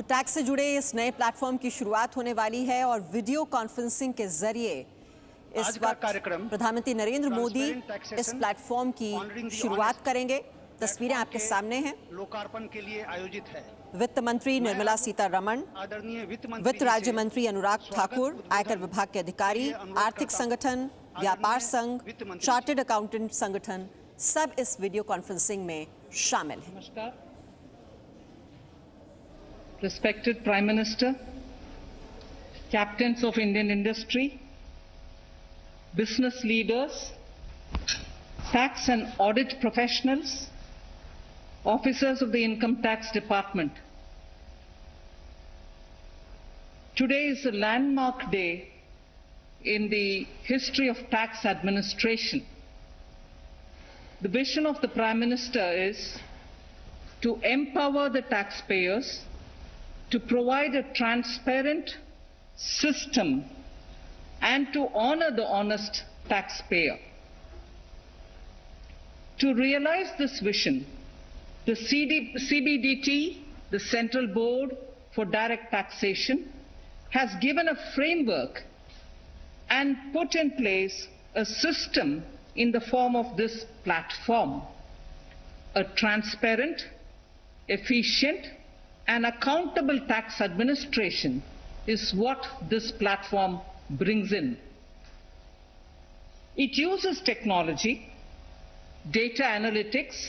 तो टैक्स से जुड़े इस नए प्लेटफॉर्म की शुरुआत होने वाली है और वीडियो कॉन्फ्रेंसिंग के जरिए इस कार्यक्रम प्रधानमंत्री नरेंद्र मोदी इस प्लेटफॉर्म की शुरुआत करेंगे तस्वीरें आपके सामने हैं लोकार्पण के लिए आयोजित है वित्त मंत्री निर्मला आदरणीय वित्त राज्य मंत्री अनुराग ठाकुर आयकर विभाग के अधिकारी आर्थिक संगठन व्यापार संघ चार्टेड अकाउंटेंट संगठन सब इस वीडियो कॉन्फ्रेंसिंग में शामिल हैं respected Prime Minister, captains of Indian industry, business leaders, tax and audit professionals, officers of the Income Tax Department. Today is a landmark day in the history of tax administration. The vision of the Prime Minister is to empower the taxpayers to provide a transparent system and to honor the honest taxpayer. To realize this vision, the CD, CBDT, the Central Board for Direct Taxation, has given a framework and put in place a system in the form of this platform, a transparent, efficient, an accountable tax administration is what this platform brings in. It uses technology, data analytics,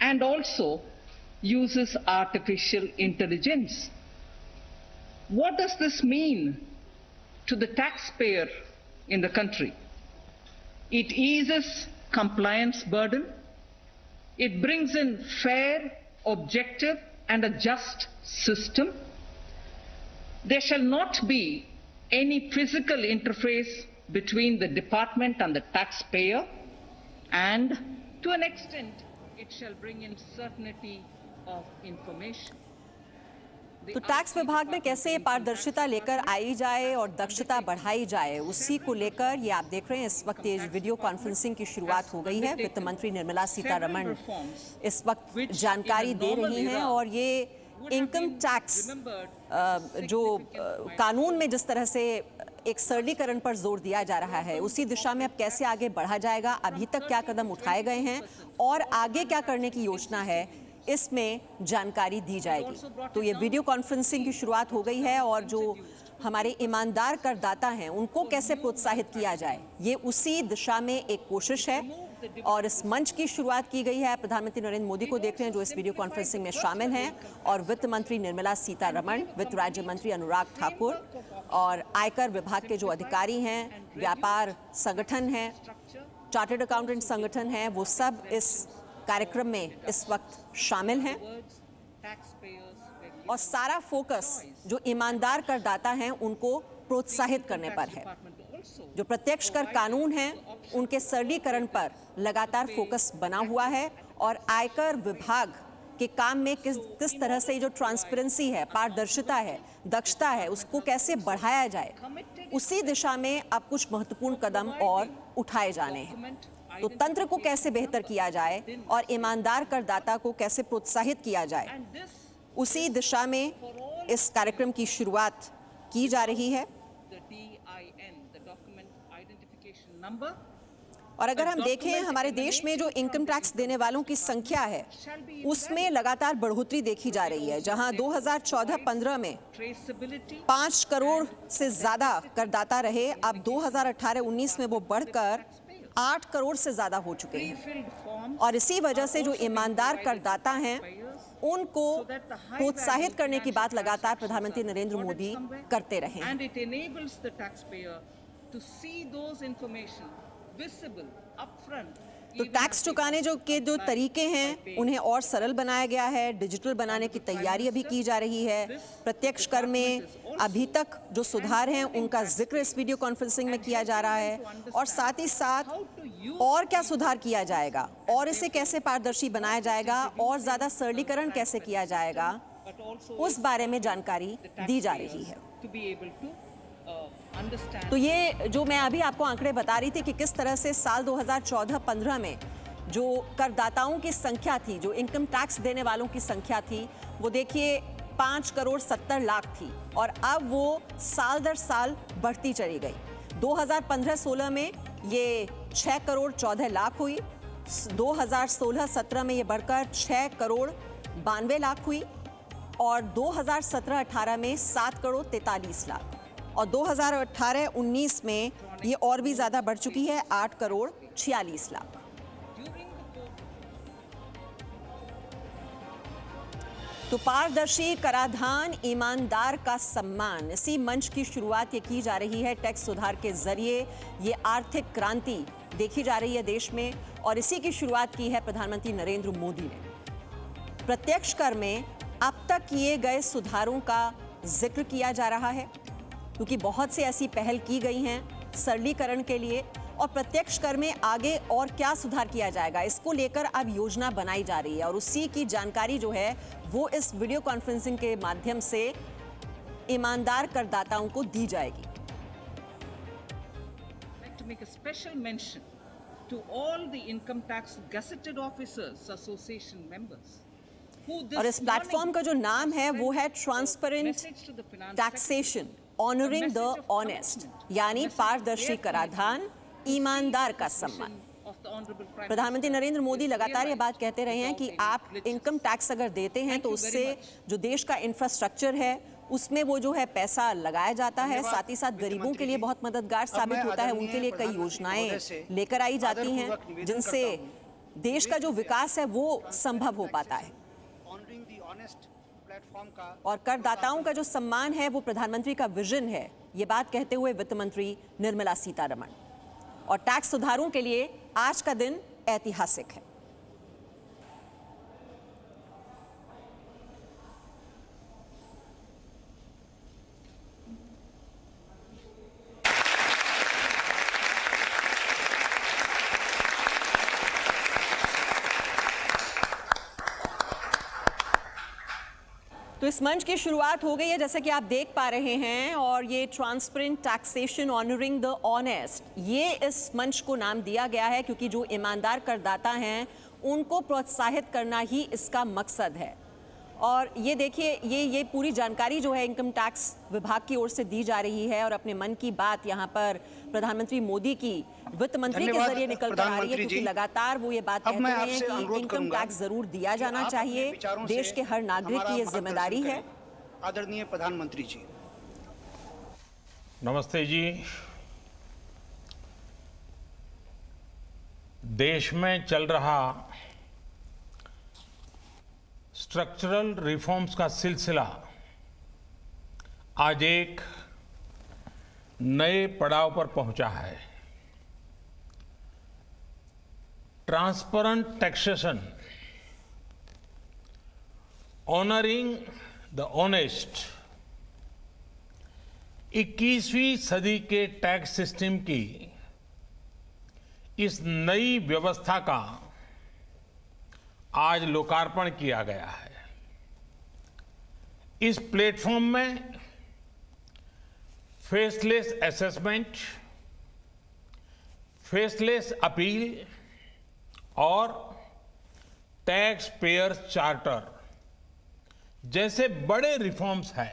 and also uses artificial intelligence. What does this mean to the taxpayer in the country? It eases compliance burden. It brings in fair, objective, and a just system. There shall not be any physical interface between the department and the taxpayer, and to an extent, it shall bring in certainty of information. तो tax विभाग में कैसे पारदर्शिता लेकर आई जाए और दक्षता बढ़ाई जाए उसी को लेकर ये आप देख रहे हैं इस वक्त ये वीडियो कॉन्फ्रेंसिंग की शुरुआत हो गई है वित्त मंत्री निर्मला सीतारमण इस वक्त जानकारी दे रही हैं और ये इनकम टैक्स जो कानून में जिस तरह से एक सरलीकरण पर जोर दिया जा रहा है उसी दिशा में अब कैसे आगे बढ़ा जाएगा अभी तक क्या कदम उठाए गए हैं और आगे क्या करने की योजना है इसमें जानकारी दी जाएगी तो ये वीडियो कॉन्फ्रेंसिंग की शुरुआत हो गई है और जो हमारे ईमानदार करदाता हैं उनको कैसे प्रोत्साहित किया जाए ये उसी दिशा में एक कोशिश है और इस मंच की शुरुआत की गई है प्रधानमंत्री नरेंद्र मोदी को देख रहे हैं जो इस वीडियो कॉन्फ्रेंसिंग में शामिल हैं और वित्त मंत्री निर्मला सीतारमण वित्त राज्य मंत्री अनुराग ठाकुर और आयकर विभाग के जो अधिकारी हैं व्यापार संगठन हैं चार्टर्ड अकाउंटेंट संगठन हैं वो सब इस कार्यक्रम में इस वक्त शामिल हैं और सारा फोकस जो ईमानदार करदाता हैं उनको प्रोत्साहित करने पर है जो प्रत्यक्ष कर कानून हैं उनके सरलीकरण पर लगातार फोकस बना हुआ है और आयकर विभाग के काम में किस किस तरह से जो ट्रांसपेरेंसी है पारदर्शिता है दक्षता है उसको कैसे बढ़ाया जाए उसी दिशा में अब कुछ महत्वपूर्ण कदम और उठाए जाने हैं तो तंत्र को कैसे बेहतर किया जाए और ईमानदार करदाता को कैसे प्रोत्साहित किया जाए उसी दिशा में इस कार्यक्रम की शुरुआत की जा रही है और अगर हम देखें हमारे देश में जो इनकम टैक्स देने वालों की संख्या है उसमें लगातार बढ़ोतरी देखी जा रही है जहां 2014-15 में 5 करोड़ से ज़्यादा करदाता रहे अब 2018-19 में वो बढ़कर आठ करोड़ से ज़्यादा हो चुके हैं और इसी वजह से जो ईमानदार करदाता हैं उनको प्रोत्साहित करने की बात लगातार प्रधानमंत्री नरेंद्र मोदी करते रहे तो टैक्स चुकाने जो के जो तरीके हैं उन्हें और सरल बनाया गया है डिजिटल बनाने की तैयारी अभी की जा रही है प्रत्यक्ष कर में अभी तक जो सुधार हैं उनका जिक्र इस वीडियो कॉन्फ्रेंसिंग में किया जा रहा है और साथ ही साथ और क्या सुधार किया जाएगा और इसे कैसे पारदर्शी बनाया जाएगा और ज़्यादा सरलीकरण कैसे किया जाएगा उस बारे में जानकारी दी जा रही है uh, तो ये जो मैं अभी आपको आंकड़े बता रही थी कि किस तरह से साल 2014-15 में जो करदाताओं की संख्या थी जो इनकम टैक्स देने वालों की संख्या थी वो देखिए पाँच करोड़ सत्तर लाख थी और अब वो साल दर साल बढ़ती चली गई 2015-16 में ये छह करोड़ चौदह लाख हुई 2016-17 में ये बढ़कर छह करोड़ बानवे लाख हुई और 2017-18 में सात करोड़ तैतालीस लाख और 2018-19 में ये और भी ज़्यादा बढ़ चुकी है आठ करोड़ छियालीस लाख तो पारदर्शी कराधान ईमानदार का सम्मान इसी मंच की शुरुआत ये की जा रही है टैक्स सुधार के जरिए ये आर्थिक क्रांति देखी जा रही है देश में और इसी की शुरुआत की है प्रधानमंत्री नरेंद्र मोदी ने प्रत्यक्ष कर में अब तक किए गए सुधारों का जिक्र किया जा रहा है क्योंकि बहुत से ऐसी पहल की गई हैं सरलीकरण के लिए और प्रत्यक्ष कर में आगे और क्या सुधार किया जाएगा इसको लेकर अब योजना बनाई जा रही है और उसी की जानकारी जो है वो इस वीडियो कॉन्फ्रेंसिंग के माध्यम से ईमानदार करदाताओं को दी जाएगी make a to all the income tax gazetted officers association members और इस प्लेटफॉर्म का जो नाम है वो है transparent taxation honouring the honest यानी पारदर्शी कराधान ईमानदार का सम्मान प्रधानमंत्री नरेंद्र मोदी लगातार ये बात कहते रहे हैं कि आप इनकम टैक्स अगर देते हैं तो उससे जो देश का इंफ्रास्ट्रक्चर है उसमें वो जो है पैसा लगाया जाता है साथ ही साथ गरीबों के लिए बहुत मददगार साबित होता है उनके लिए कई योजनाएं लेकर आई जाती हैं जिनसे देश का जो विकास है वो संभव हो पाता है और करदाताओं का जो सम्मान है वो प्रधानमंत्री का विजन है ये बात कहते हुए वित्त मंत्री निर्मला सीतारमण और टैक्स सुधारों के लिए आज का दिन ऐतिहासिक है तो इस मंच की शुरुआत हो गई है जैसे कि आप देख पा रहे हैं और ये transparent taxation honouring the honest ये इस मंच को नाम दिया गया है क्योंकि जो ईमानदार करदाता हैं उनको प्रोत्साहित करना ही इसका मकसद है और ये देखिए ये ये पूरी जानकारी जो है इनकम टैक्स विभाग की ओर से दी जा रही है और अपने मन की बात यहाँ पर प्रधानमंत्री मोदी की वित्त मंत्री के जरिए निकल कर आ रही है क्योंकि लगातार वो ये बात कहते हैं कि इनकम टैक्स जरूर दिया जाना चाहिए देश के हर नागरिक की ये जिम्मेदारी है आदरणीय प्रधानमंत्री जी नमस्ते जी देश में चल रहा स्ट्रक्चरल रिफॉर्म्स का सिलसिला आज एक नए पड़ाव पर पहुंचा है transparent taxation honouring the honest 21वीं सदी के टैक्स सिस्टम की इस नई व्यवस्था का आज लोकार्पण किया गया है इस प्लेटफॉर्म में फेसलेस असेसमेंट फेसलेस अपील और टैक्स पेयर चार्टर जैसे बड़े रिफॉर्म्स हैं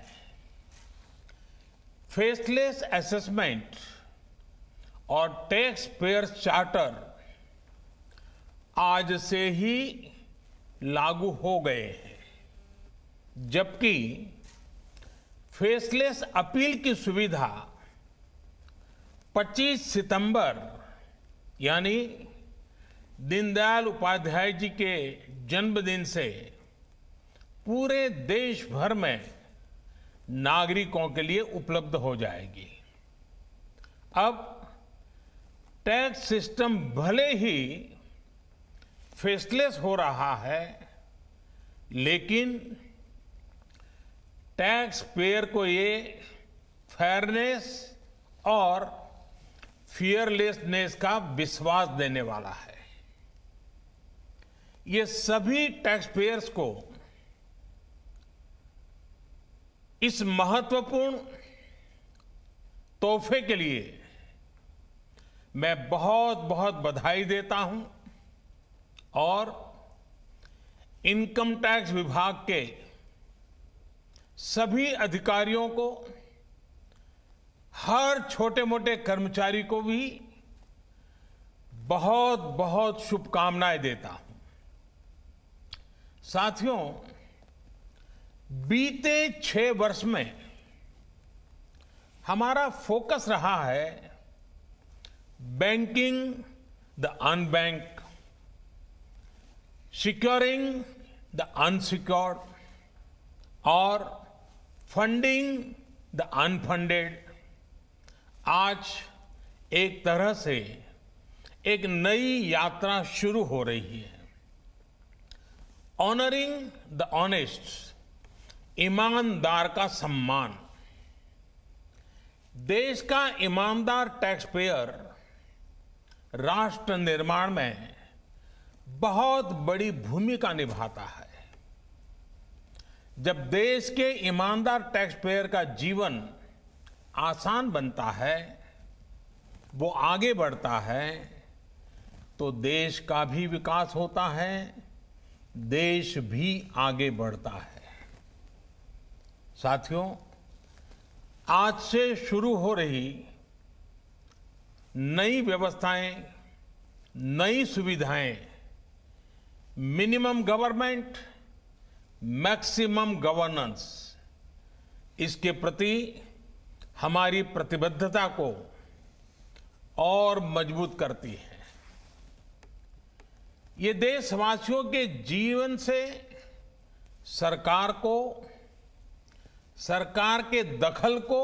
फेसलेस असेसमेंट और टैक्स पेयर चार्टर आज से ही लागू हो गए हैं जबकि फेसलेस अपील की सुविधा 25 सितंबर यानी दीनदयाल उपाध्याय जी के जन्मदिन से पूरे देश भर में नागरिकों के लिए उपलब्ध हो जाएगी अब टैक्स सिस्टम भले ही फेसलेस हो रहा है लेकिन टैक्स पेयर को ये फेयरनेस और फियरलेसनेस का विश्वास देने वाला है ये सभी टैक्स पेयर्स को इस महत्वपूर्ण तोहफे के लिए मैं बहुत बहुत बधाई देता हूं और इनकम टैक्स विभाग के सभी अधिकारियों को हर छोटे मोटे कर्मचारी को भी बहुत बहुत शुभकामनाएं देता हूं साथियों बीते छह वर्ष में हमारा फोकस रहा है banking the unbanked securing the unsecured और फंडिंग द अनफंडेड आज एक तरह से एक नई यात्रा शुरू हो रही है ऑनरिंग द ऑनेस्ट ईमानदार का सम्मान देश का ईमानदार टैक्स पेयर राष्ट्र निर्माण में बहुत बड़ी भूमिका निभाता है जब देश के ईमानदार टैक्स पेयर का जीवन आसान बनता है वो आगे बढ़ता है तो देश का भी विकास होता है देश भी आगे बढ़ता है साथियों आज से शुरू हो रही नई व्यवस्थाएं नई सुविधाएं मिनिमम गवर्नमेंट मैक्सिमम गवर्नेंस इसके प्रति हमारी प्रतिबद्धता को और मजबूत करती है ये देशवासियों के जीवन से सरकार को सरकार के दखल को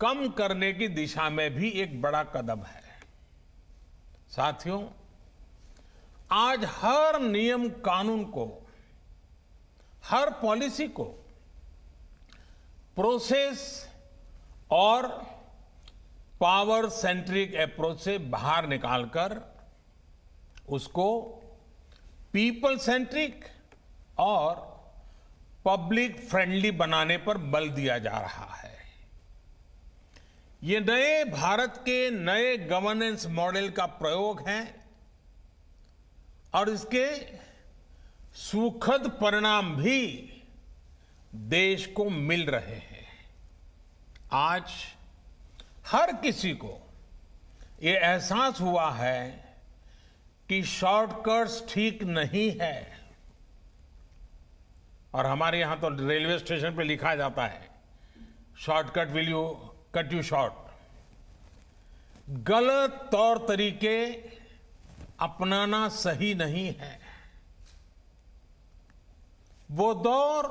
कम करने की दिशा में भी एक बड़ा कदम है साथियों आज हर नियम कानून को हर पॉलिसी को प्रोसेस और पावर सेंट्रिक अप्रोच से बाहर निकालकर उसको पीपल सेंट्रिक और पब्लिक फ्रेंडली बनाने पर बल दिया जा रहा है ये नए भारत के नए गवर्नेंस मॉडल का प्रयोग है और इसके सुखद परिणाम भी देश को मिल रहे हैं आज हर किसी को ये एहसास हुआ है कि शॉर्टकट्स ठीक नहीं है और हमारे यहां तो रेलवे स्टेशन पे लिखा जाता है shortcut will you cut you short गलत तौर तरीके अपनाना सही नहीं है वो दौर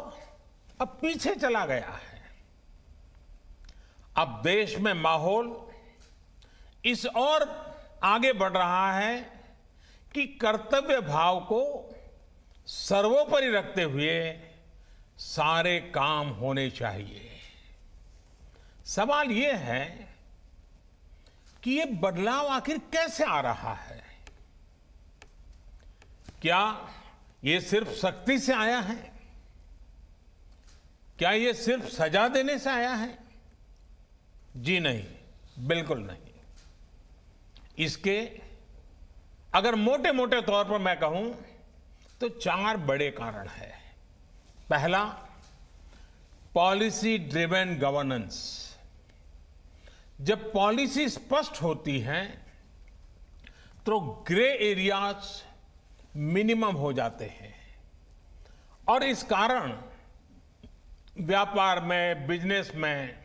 अब पीछे चला गया है अब देश में माहौल इस ओर आगे बढ़ रहा है कि कर्तव्य भाव को सर्वोपरि रखते हुए सारे काम होने चाहिए सवाल यह है कि ये बदलाव आखिर कैसे आ रहा है क्या ये सिर्फ सख्ती से आया है क्या ये सिर्फ सजा देने से आया है जी नहीं बिल्कुल नहीं इसके अगर मोटे मोटे तौर पर मैं कहूं तो चार बड़े कारण है पहला पॉलिसी ड्रिवेन गवर्नेंस जब पॉलिसी स्पष्ट होती है तो ग्रे एरियाज मिनिमम हो जाते हैं और इस कारण व्यापार में बिजनेस में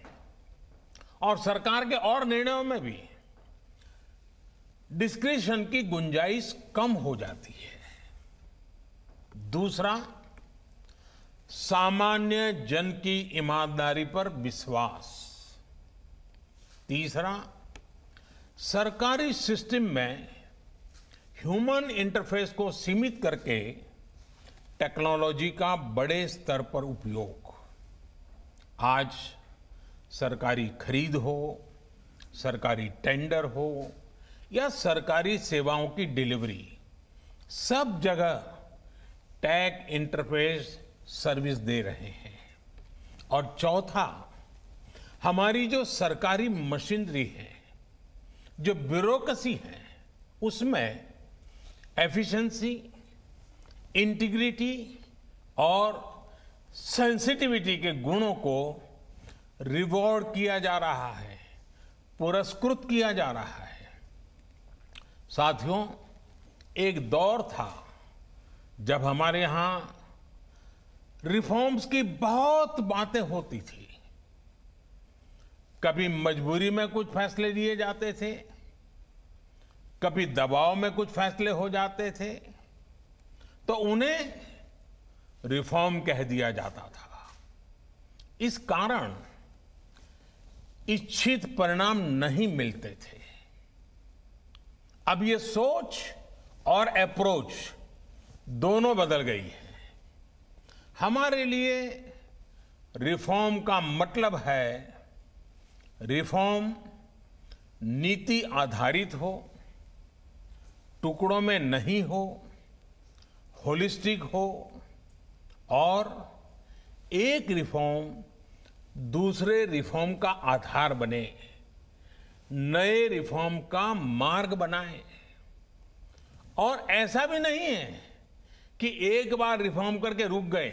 और सरकार के और निर्णयों में भी डिस्क्रिशन की गुंजाइश कम हो जाती है दूसरा सामान्य जन की ईमानदारी पर विश्वास तीसरा सरकारी सिस्टम में ह्यूमन इंटरफेस को सीमित करके टेक्नोलॉजी का बड़े स्तर पर उपयोग आज सरकारी खरीद हो सरकारी टेंडर हो या सरकारी सेवाओं की डिलीवरी सब जगह टैग इंटरफेस सर्विस दे रहे हैं और चौथा हमारी जो सरकारी मशीनरी है जो ब्यूरोक्रेसी है उसमें एफिशिएंसी, इंटीग्रिटी और सेंसिटिविटी के गुणों को रिवॉर्ड किया जा रहा है पुरस्कृत किया जा रहा है साथियों एक दौर था जब हमारे यहाँ रिफॉर्म्स की बहुत बातें होती थी कभी मजबूरी में कुछ फैसले लिए जाते थे कभी दबाव में कुछ फैसले हो जाते थे तो उन्हें रिफॉर्म कह दिया जाता था इस कारण इच्छित परिणाम नहीं मिलते थे अब ये सोच और अप्रोच दोनों बदल गई है हमारे लिए रिफॉर्म का मतलब है रिफॉर्म नीति आधारित हो टुकड़ों में नहीं हो होलिस्टिक हो और एक रिफॉर्म दूसरे रिफॉर्म का आधार बने नए रिफॉर्म का मार्ग बनाए और ऐसा भी नहीं है कि एक बार रिफॉर्म करके रुक गए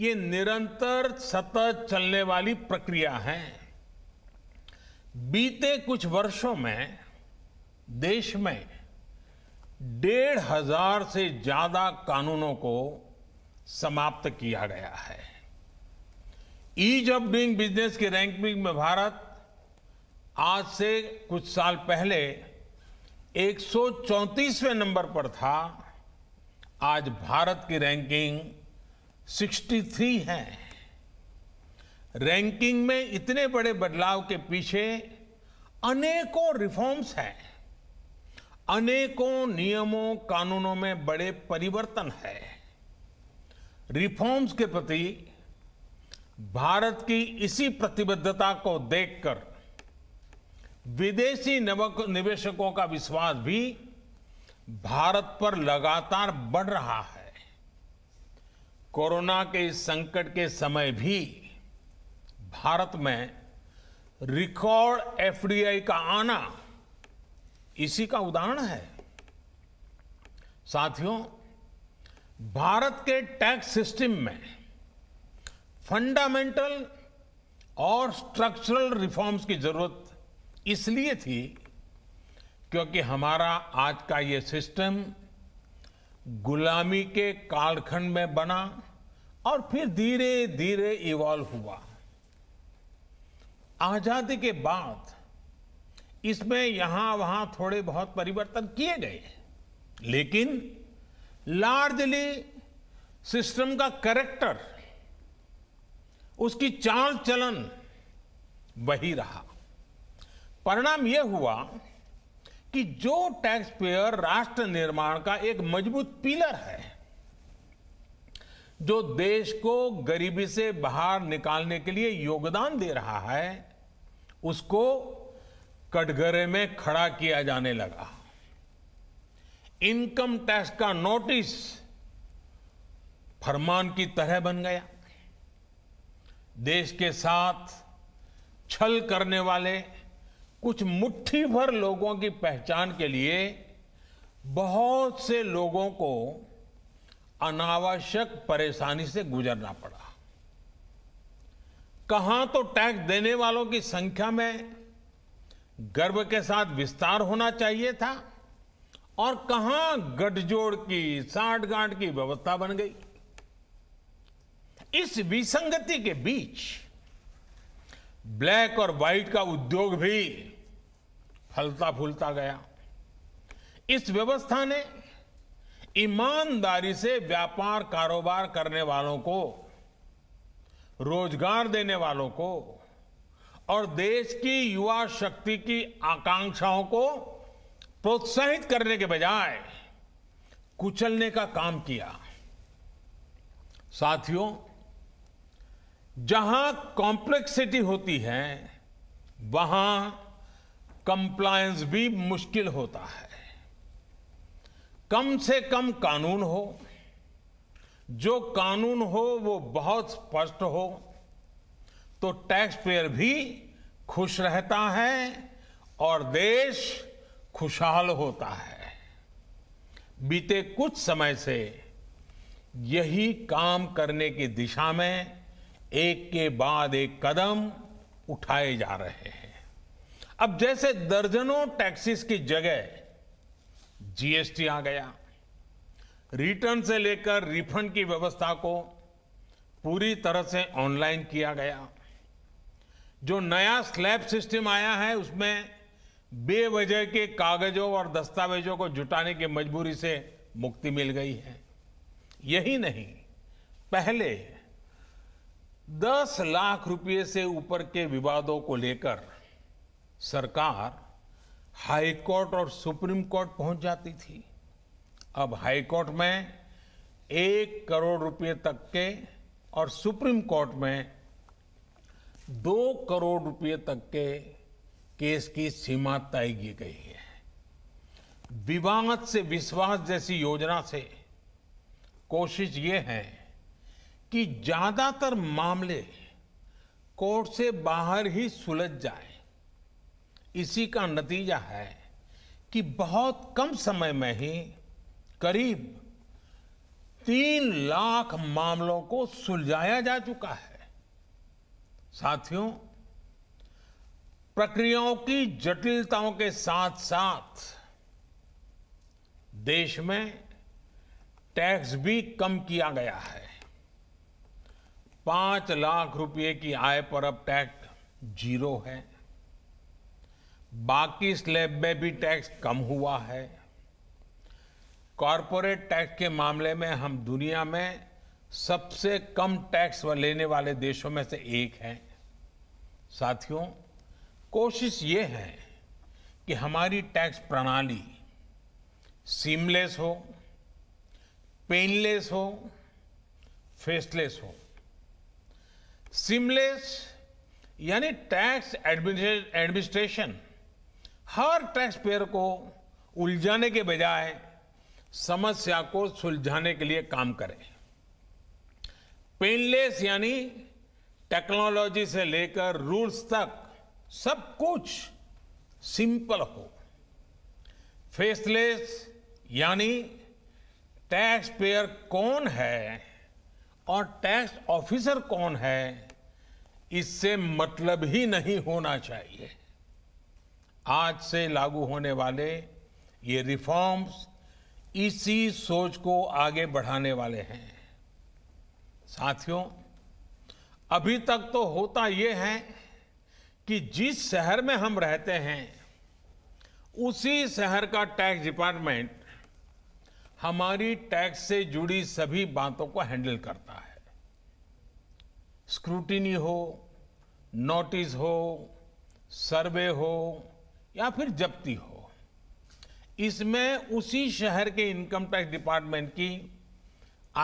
ये निरंतर सतत चलने वाली प्रक्रिया है बीते कुछ वर्षों में देश में डेढ़ हजार से ज्यादा कानूनों को समाप्त किया गया है ईज ऑफ डूइंग बिजनेस की रैंकिंग में भारत आज से कुछ साल पहले एक नंबर पर था आज भारत की रैंकिंग 63 है रैंकिंग में इतने बड़े बदलाव के पीछे अनेकों रिफॉर्म्स हैं अनेकों नियमों कानूनों में बड़े परिवर्तन है रिफॉर्म्स के प्रति भारत की इसी प्रतिबद्धता को देखकर विदेशी निवेशकों का विश्वास भी भारत पर लगातार बढ़ रहा है कोरोना के इस संकट के समय भी भारत में रिकॉर्ड एफडीआई का आना इसी का उदाहरण है साथियों भारत के टैक्स सिस्टम में फंडामेंटल और स्ट्रक्चरल रिफॉर्म्स की जरूरत इसलिए थी क्योंकि हमारा आज का ये सिस्टम गुलामी के कालखंड में बना और फिर धीरे धीरे इवॉल्व हुआ आजादी के बाद इसमें यहां वहां थोड़े बहुत परिवर्तन किए गए लेकिन लार्जली सिस्टम का करेक्टर उसकी चाल चलन वही रहा परिणाम यह हुआ कि जो टैक्स पेयर राष्ट्र निर्माण का एक मजबूत पिलर है जो देश को गरीबी से बाहर निकालने के लिए योगदान दे रहा है उसको कटघरे में खड़ा किया जाने लगा इनकम टैक्स का नोटिस फरमान की तरह बन गया देश के साथ छल करने वाले कुछ मुट्ठी भर लोगों की पहचान के लिए बहुत से लोगों को अनावश्यक परेशानी से गुजरना पड़ा कहां तो टैक्स देने वालों की संख्या में गर्व के साथ विस्तार होना चाहिए था और कहां गठजोड़ की साठगांठ की व्यवस्था बन गई इस विसंगति के बीच ब्लैक और व्हाइट का उद्योग भी फलता फूलता गया इस व्यवस्था ने ईमानदारी से व्यापार कारोबार करने वालों को रोजगार देने वालों को और देश की युवा शक्ति की आकांक्षाओं को प्रोत्साहित करने के बजाय कुचलने का काम किया साथियों जहां कॉम्प्लेक्सिटी होती है वहां कंप्लायंस भी मुश्किल होता है कम से कम कानून हो जो कानून हो वो बहुत स्पष्ट हो तो टैक्स पेयर भी खुश रहता है और देश खुशहाल होता है बीते कुछ समय से यही काम करने की दिशा में एक के बाद एक कदम उठाए जा रहे हैं अब जैसे दर्जनों टैक्सेस की जगह जीएसटी आ गया रिटर्न से लेकर रिफंड की व्यवस्था को पूरी तरह से ऑनलाइन किया गया जो नया स्लैब सिस्टम आया है उसमें बेवजह के कागजों और दस्तावेजों को जुटाने की मजबूरी से मुक्ति मिल गई है यही नहीं पहले 10 लाख रुपए से ऊपर के विवादों को लेकर सरकार हाई कोर्ट और सुप्रीम कोर्ट पहुंच जाती थी अब हाई कोर्ट में एक करोड़ रुपए तक के और सुप्रीम कोर्ट में दो करोड़ रुपए तक के केस की सीमा तय की गई है विवाद से विश्वास जैसी योजना से कोशिश ये है कि ज्यादातर मामले कोर्ट से बाहर ही सुलझ जाए इसी का नतीजा है कि बहुत कम समय में ही करीब तीन लाख मामलों को सुलझाया जा चुका है साथियों प्रक्रियाओं की जटिलताओं के साथ साथ देश में टैक्स भी कम किया गया है पांच लाख रुपए की आय पर अब टैक्स जीरो है बाकी स्लैब में भी टैक्स कम हुआ है कॉरपोरेट टैक्स के मामले में हम दुनिया में सबसे कम टैक्स लेने वाले देशों में से एक हैं साथियों कोशिश ये है कि हमारी टैक्स प्रणाली सीमलेस हो पेनलेस हो फेसलेस हो सीमलेस यानी टैक्स एडमिनिस्ट्रेशन हर टैक्स पेयर को उलझाने के बजाय समस्या को सुलझाने के लिए काम करें पेनलेस यानी टेक्नोलॉजी से लेकर रूल्स तक सब कुछ सिंपल हो फेसलेस यानी टैक्स पेयर कौन है और टैक्स ऑफिसर कौन है इससे मतलब ही नहीं होना चाहिए आज से लागू होने वाले ये रिफॉर्म्स इसी सोच को आगे बढ़ाने वाले हैं साथियों अभी तक तो होता ये है कि जिस शहर में हम रहते हैं उसी शहर का टैक्स डिपार्टमेंट हमारी टैक्स से जुड़ी सभी बातों को हैंडल करता है स्क्रूटिनी हो नोटिस हो सर्वे हो या फिर जब्ती हो इसमें उसी शहर के इनकम टैक्स डिपार्टमेंट की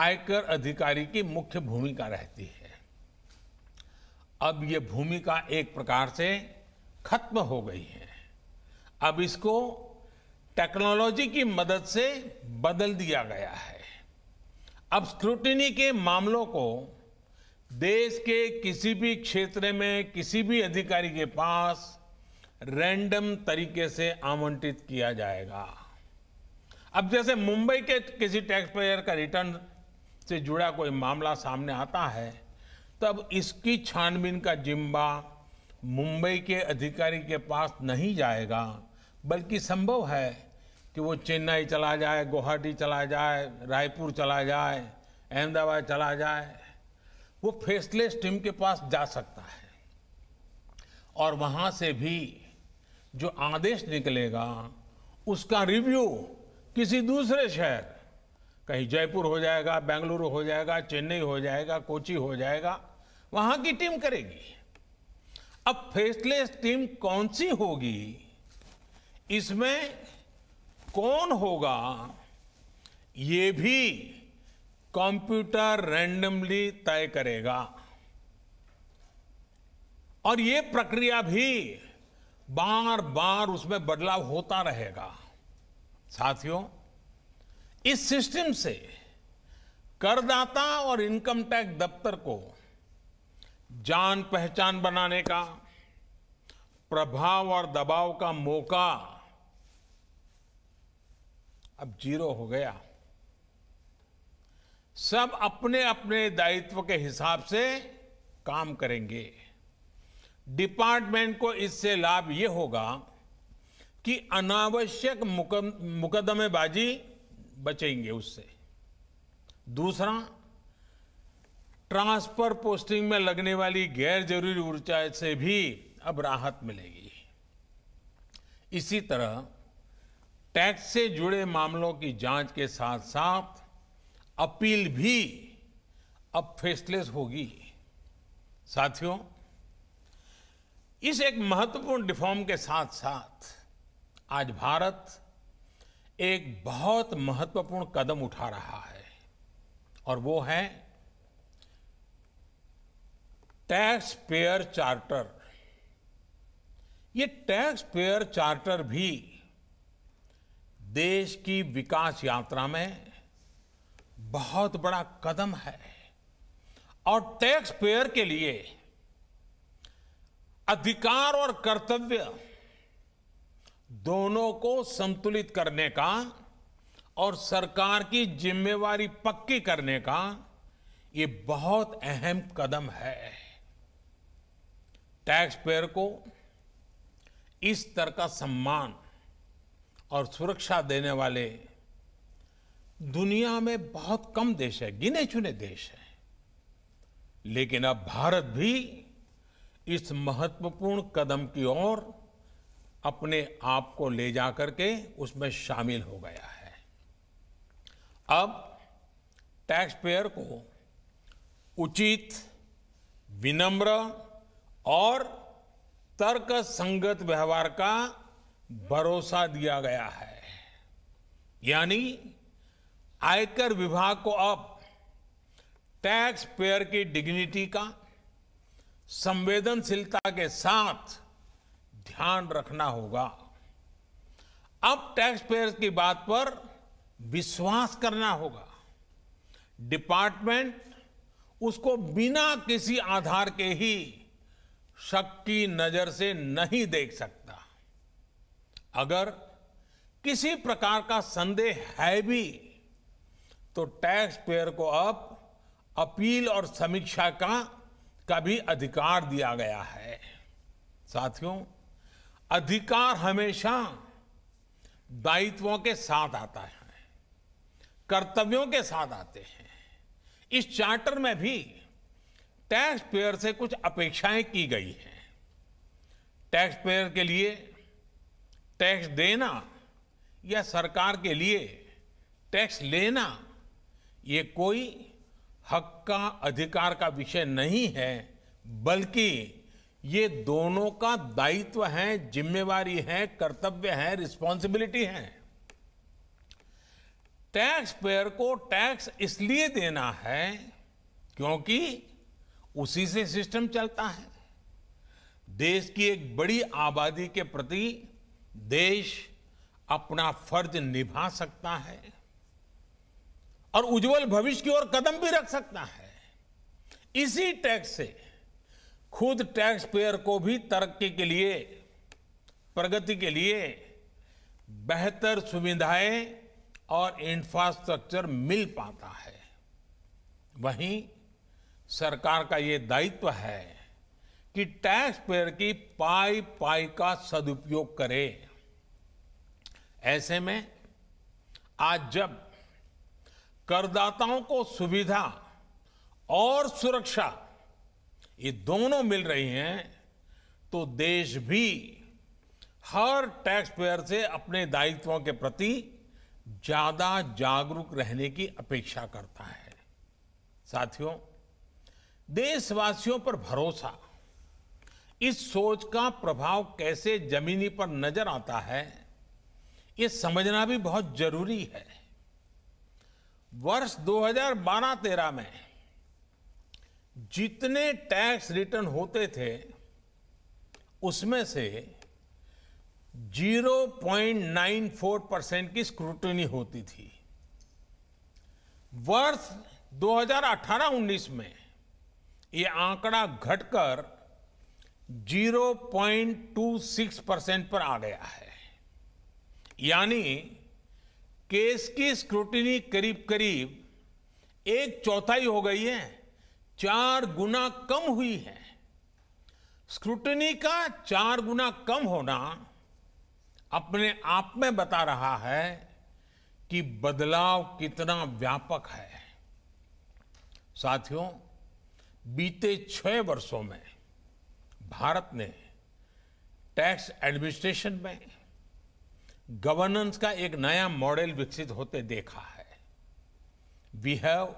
आयकर अधिकारी की मुख्य भूमिका रहती है अब ये भूमिका एक प्रकार से खत्म हो गई है अब इसको टेक्नोलॉजी की मदद से बदल दिया गया है अब स्क्रूटनी के मामलों को देश के किसी भी क्षेत्र में किसी भी अधिकारी के पास रैंडम तरीके से आवंटित किया जाएगा अब जैसे मुंबई के किसी टैक्स पेयर का रिटर्न से जुड़ा कोई मामला सामने आता है तब इसकी छानबीन का जिम्बा मुंबई के अधिकारी के पास नहीं जाएगा बल्कि संभव है कि वो चेन्नई चला जाए गुवाहाटी चला जाए रायपुर चला जाए अहमदाबाद चला जाए वो फेसलेस टीम के पास जा सकता है और वहाँ से भी जो आदेश निकलेगा उसका रिव्यू किसी दूसरे शहर कहीं जयपुर हो जाएगा बेंगलुरु हो जाएगा चेन्नई हो जाएगा कोची हो जाएगा वहां की टीम करेगी अब फेसलेस टीम कौन सी होगी इसमें कौन होगा ये भी कंप्यूटर रैंडमली तय करेगा और ये प्रक्रिया भी बार बार उसमें बदलाव होता रहेगा साथियों इस सिस्टम से करदाता और इनकम टैक्स दफ्तर को जान पहचान बनाने का प्रभाव और दबाव का मौका अब जीरो हो गया सब अपने अपने दायित्व के हिसाब से काम करेंगे डिपार्टमेंट को इससे लाभ ये होगा कि अनावश्यक मुकदमेबाजी बचेंगे उससे दूसरा ट्रांसफर पोस्टिंग में लगने वाली गैर जरूरी ऊर्जा से भी अब राहत मिलेगी इसी तरह टैक्स से जुड़े मामलों की जांच के साथ साथ अपील भी अब फेसलेस होगी साथियों इस एक महत्वपूर्ण रिफॉर्म के साथ साथ आज भारत एक बहुत महत्वपूर्ण कदम उठा रहा है और वो है टैक्स पेयर चार्टर ये टैक्स पेयर चार्टर भी देश की विकास यात्रा में बहुत बड़ा कदम है और टैक्स पेयर के लिए अधिकार और कर्तव्य दोनों को संतुलित करने का और सरकार की जिम्मेवारी पक्की करने का ये बहुत अहम कदम है टैक्स पेयर को इस तरह का सम्मान और सुरक्षा देने वाले दुनिया में बहुत कम देश है गिने चुने देश है लेकिन अब भारत भी इस महत्वपूर्ण कदम की ओर अपने आप को ले जाकर के उसमें शामिल हो गया है अब टैक्स पेयर को उचित विनम्र और तर्क संगत व्यवहार का भरोसा दिया गया है यानी आयकर विभाग को अब टैक्स पेयर की डिग्निटी का संवेदनशीलता के साथ ध्यान रखना होगा अब टैक्स पेयर की बात पर विश्वास करना होगा डिपार्टमेंट उसको बिना किसी आधार के ही शक की नजर से नहीं देख सकता अगर किसी प्रकार का संदेह है भी तो टैक्स पेयर को अब अपील और समीक्षा का का भी अधिकार दिया गया है साथियों अधिकार हमेशा दायित्वों के साथ आता है कर्तव्यों के साथ आते हैं इस चार्टर में भी टैक्स पेयर से कुछ अपेक्षाएं की गई हैं टैक्स पेयर के लिए टैक्स देना या सरकार के लिए टैक्स लेना ये कोई हक का अधिकार का विषय नहीं है बल्कि ये दोनों का दायित्व है जिम्मेवारी है कर्तव्य है रिस्पॉन्सिबिलिटी है टैक्स पेयर को टैक्स इसलिए देना है क्योंकि उसी से सिस्टम चलता है देश की एक बड़ी आबादी के प्रति देश अपना फर्ज निभा सकता है और उज्जवल भविष्य की ओर कदम भी रख सकता है इसी टैक्स से खुद टैक्स पेयर को भी तरक्की के लिए प्रगति के लिए बेहतर सुविधाएं और इंफ्रास्ट्रक्चर मिल पाता है वहीं सरकार का ये दायित्व है कि टैक्स पेयर की पाई पाई का सदुपयोग करे ऐसे में आज जब करदाताओं को सुविधा और सुरक्षा ये दोनों मिल रही हैं तो देश भी हर टैक्स पेयर से अपने दायित्वों के प्रति ज्यादा जागरूक रहने की अपेक्षा करता है साथियों देशवासियों पर भरोसा इस सोच का प्रभाव कैसे जमीनी पर नजर आता है ये समझना भी बहुत जरूरी है वर्ष 2012-13 में जितने टैक्स रिटर्न होते थे उसमें से 0.94 परसेंट की स्क्रूटनी होती थी वर्ष 2018-19 में ये आंकड़ा घटकर 0.26 परसेंट पर आ गया है यानी केस की स्क्रूटनी करीब करीब एक चौथाई हो गई है चार गुना कम हुई है स्क्रूटनी का चार गुना कम होना अपने आप में बता रहा है कि बदलाव कितना व्यापक है साथियों बीते छह वर्षों में भारत ने टैक्स एडमिनिस्ट्रेशन में गवर्नेंस का एक नया मॉडल विकसित होते देखा है we have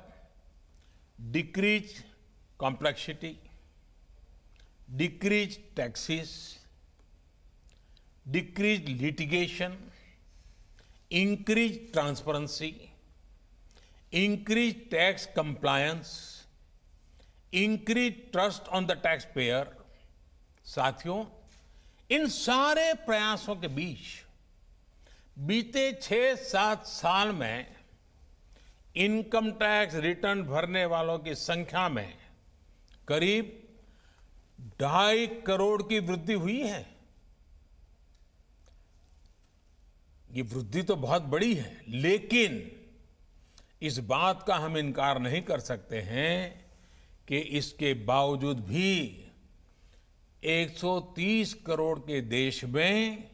decrease complexity decrease taxes decrease litigation increase transparency increase tax compliance increase trust on the taxpayer साथियों इन सारे प्रयासों के बीच बीते छह सात साल में इनकम टैक्स रिटर्न भरने वालों की संख्या में करीब ढाई करोड़ की वृद्धि हुई है ये वृद्धि तो बहुत बड़ी है लेकिन इस बात का हम इनकार नहीं कर सकते हैं कि इसके बावजूद भी 130 करोड़ के देश में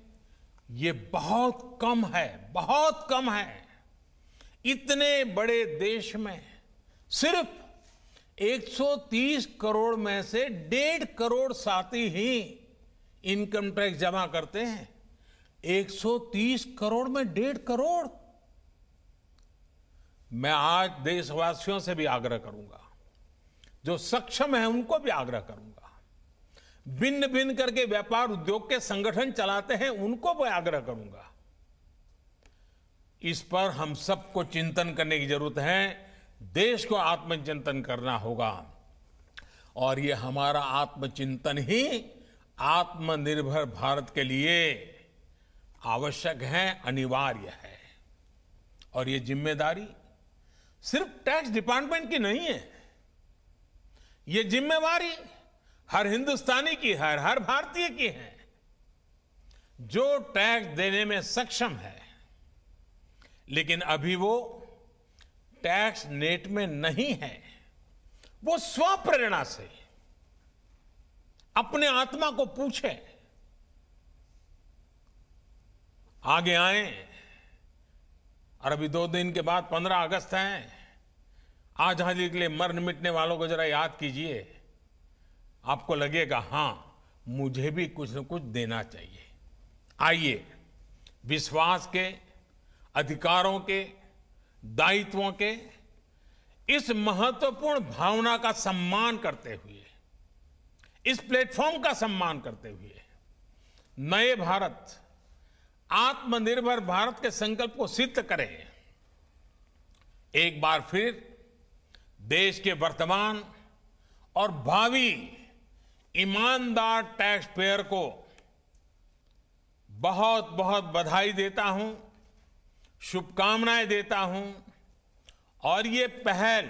ये बहुत कम है बहुत कम है इतने बड़े देश में सिर्फ 130 करोड़ में से डेढ़ करोड़ साथी ही इनकम टैक्स जमा करते हैं 130 करोड़ में डेढ़ करोड़ मैं आज देशवासियों से भी आग्रह करूंगा जो सक्षम है उनको भी आग्रह करूंगा भिन्न भिन्न करके व्यापार उद्योग के संगठन चलाते हैं उनको भी आग्रह करूंगा इस पर हम सबको चिंतन करने की जरूरत है देश को आत्मचिंतन करना होगा और ये हमारा आत्मचिंतन ही आत्मनिर्भर भारत के लिए आवश्यक है अनिवार्य है और ये जिम्मेदारी सिर्फ टैक्स डिपार्टमेंट की नहीं है ये जिम्मेवारी हर हिंदुस्तानी की है हर भारतीय की है जो टैक्स देने में सक्षम है लेकिन अभी वो टैक्स नेट में नहीं है वो स्वप्रेरणा से अपने आत्मा को पूछे आगे आए और अभी दो दिन के बाद पंद्रह अगस्त है आज़ादी के लिए मर मिटने वालों को ज़रा याद कीजिए आपको लगेगा हां मुझे भी कुछ न कुछ देना चाहिए आइए विश्वास के अधिकारों के दायित्वों के इस महत्वपूर्ण भावना का सम्मान करते हुए इस प्लेटफॉर्म का सम्मान करते हुए नए भारत आत्मनिर्भर भारत के संकल्प को सिद्ध करें एक बार फिर देश के वर्तमान और भावी ईमानदार टैक्स पेयर को बहुत बहुत बधाई देता हूं शुभकामनाएं देता हूं और ये पहल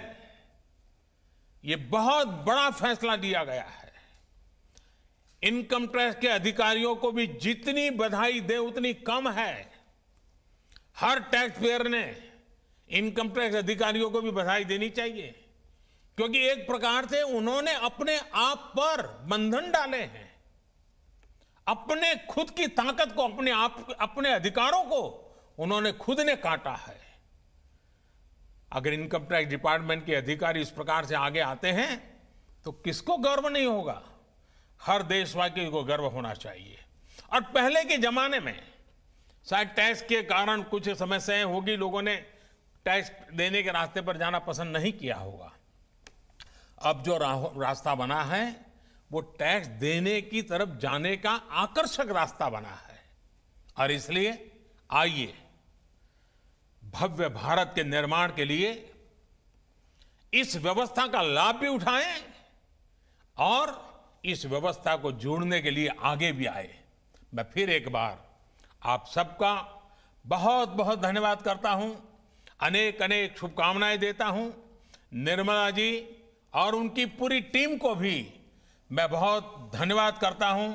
ये बहुत बड़ा फैसला लिया गया है इनकम टैक्स के अधिकारियों को भी जितनी बधाई दे उतनी कम है हर टैक्स पेयर ने इनकम टैक्स अधिकारियों को भी बधाई देनी चाहिए क्योंकि एक प्रकार से उन्होंने अपने आप पर बंधन डाले हैं अपने खुद की ताकत को अपने आप अपने अधिकारों को उन्होंने खुद ने काटा है अगर इनकम टैक्स डिपार्टमेंट के अधिकारी इस प्रकार से आगे आते हैं तो किसको गर्व नहीं होगा हर देशवासी को गर्व होना चाहिए और पहले के जमाने में शायद टैक्स के कारण कुछ समस्याएं होगी लोगों ने टैक्स देने के रास्ते पर जाना पसंद नहीं किया होगा अब जो रास्ता बना है वो टैक्स देने की तरफ जाने का आकर्षक रास्ता बना है और इसलिए आइए भव्य भारत के निर्माण के लिए इस व्यवस्था का लाभ भी उठाएं और इस व्यवस्था को जोड़ने के लिए आगे भी आए मैं फिर एक बार आप सबका बहुत बहुत धन्यवाद करता हूं अनेक अनेक शुभकामनाएं देता हूं निर्मला जी और उनकी पूरी टीम को भी मैं बहुत धन्यवाद करता हूं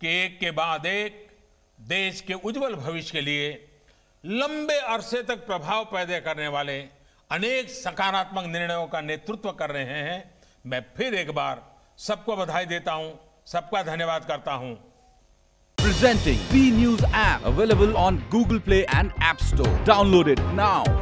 कि एक के बाद एक देश के उज्जवल भविष्य के लिए लंबे अरसे तक प्रभाव पैदा करने वाले अनेक सकारात्मक निर्णयों का नेतृत्व कर रहे हैं मैं फिर एक बार सबको बधाई देता हूं सबका धन्यवाद करता हूं presenting B news app available on Google play and App store Download it